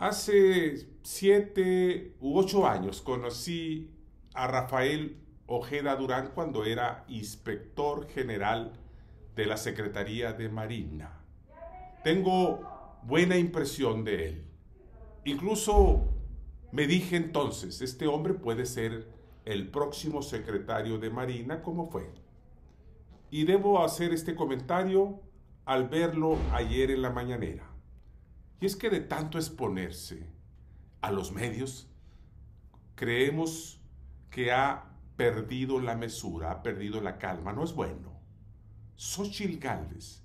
Hace siete u ocho años conocí a Rafael Ojeda Durán cuando era inspector general de la Secretaría de Marina. Tengo buena impresión de él. Incluso me dije entonces, este hombre puede ser el próximo secretario de Marina como fue. Y debo hacer este comentario al verlo ayer en la mañanera. Y es que de tanto exponerse a los medios, creemos que ha perdido la mesura, ha perdido la calma. No es bueno. Xochitl Gálvez,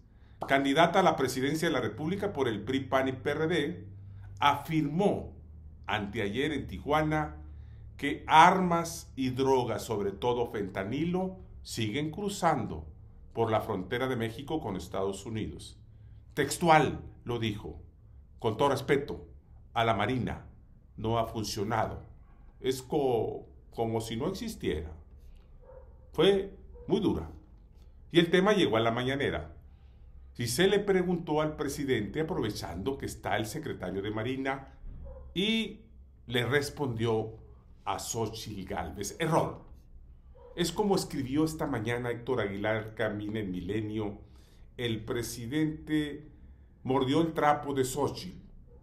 candidata a la presidencia de la República por el PRI, PAN y PRD, afirmó anteayer en Tijuana que armas y drogas, sobre todo fentanilo, siguen cruzando por la frontera de México con Estados Unidos. Textual lo dijo con todo respeto, a la Marina no ha funcionado. Es como si no existiera. Fue muy dura. Y el tema llegó a la mañanera. Si se le preguntó al presidente, aprovechando que está el secretario de Marina, y le respondió a Xochitl Galvez. Error. Es como escribió esta mañana Héctor Aguilar Camina en Milenio, el presidente mordió el trapo de Xochitl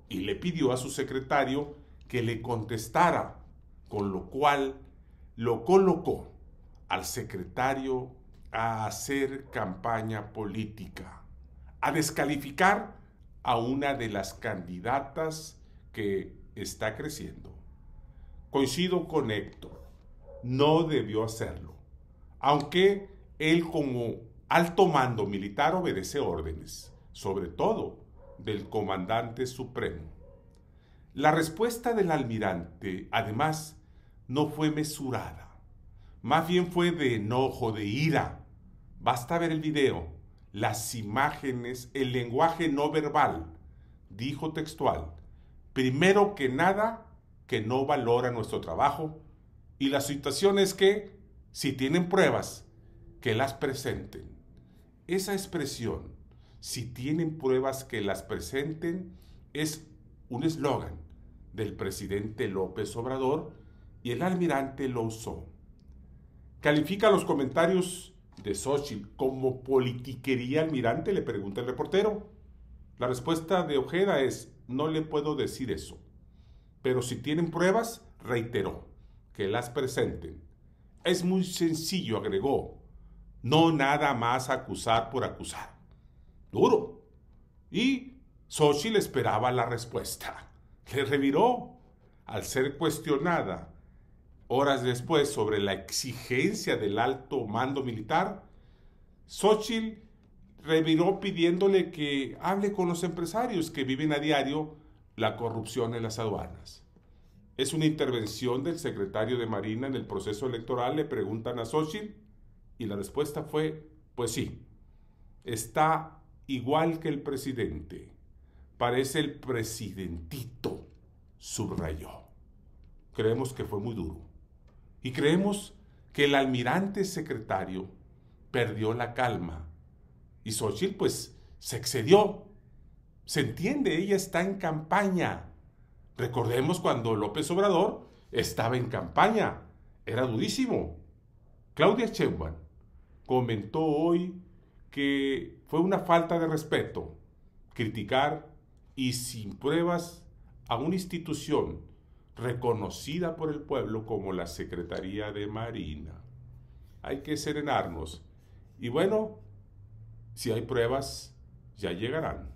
y le pidió a su secretario que le contestara, con lo cual lo colocó al secretario a hacer campaña política, a descalificar a una de las candidatas que está creciendo. Coincido con Héctor, no debió hacerlo, aunque él como alto mando militar obedece órdenes sobre todo del comandante supremo. La respuesta del almirante, además, no fue mesurada, más bien fue de enojo, de ira. Basta ver el video, las imágenes, el lenguaje no verbal, dijo textual, primero que nada, que no valora nuestro trabajo, y la situación es que, si tienen pruebas, que las presenten. Esa expresión si tienen pruebas que las presenten, es un eslogan del presidente López Obrador y el almirante lo usó. Califica los comentarios de Xochitl como politiquería almirante, le pregunta el reportero. La respuesta de Ojeda es, no le puedo decir eso. Pero si tienen pruebas, reiteró, que las presenten. Es muy sencillo, agregó. No nada más acusar por acusar duro. Y Xochitl esperaba la respuesta. Le reviró al ser cuestionada horas después sobre la exigencia del alto mando militar. Xochitl reviró pidiéndole que hable con los empresarios que viven a diario la corrupción en las aduanas. Es una intervención del secretario de Marina en el proceso electoral, le preguntan a Xochitl, y la respuesta fue, pues sí, está igual que el presidente, parece el presidentito, subrayó. Creemos que fue muy duro. Y creemos que el almirante secretario perdió la calma. Y Xochitl, pues, se excedió. Se entiende, ella está en campaña. Recordemos cuando López Obrador estaba en campaña. Era durísimo. Claudia Sheinbaum comentó hoy que fue una falta de respeto criticar y sin pruebas a una institución reconocida por el pueblo como la Secretaría de Marina. Hay que serenarnos. Y bueno, si hay pruebas, ya llegarán.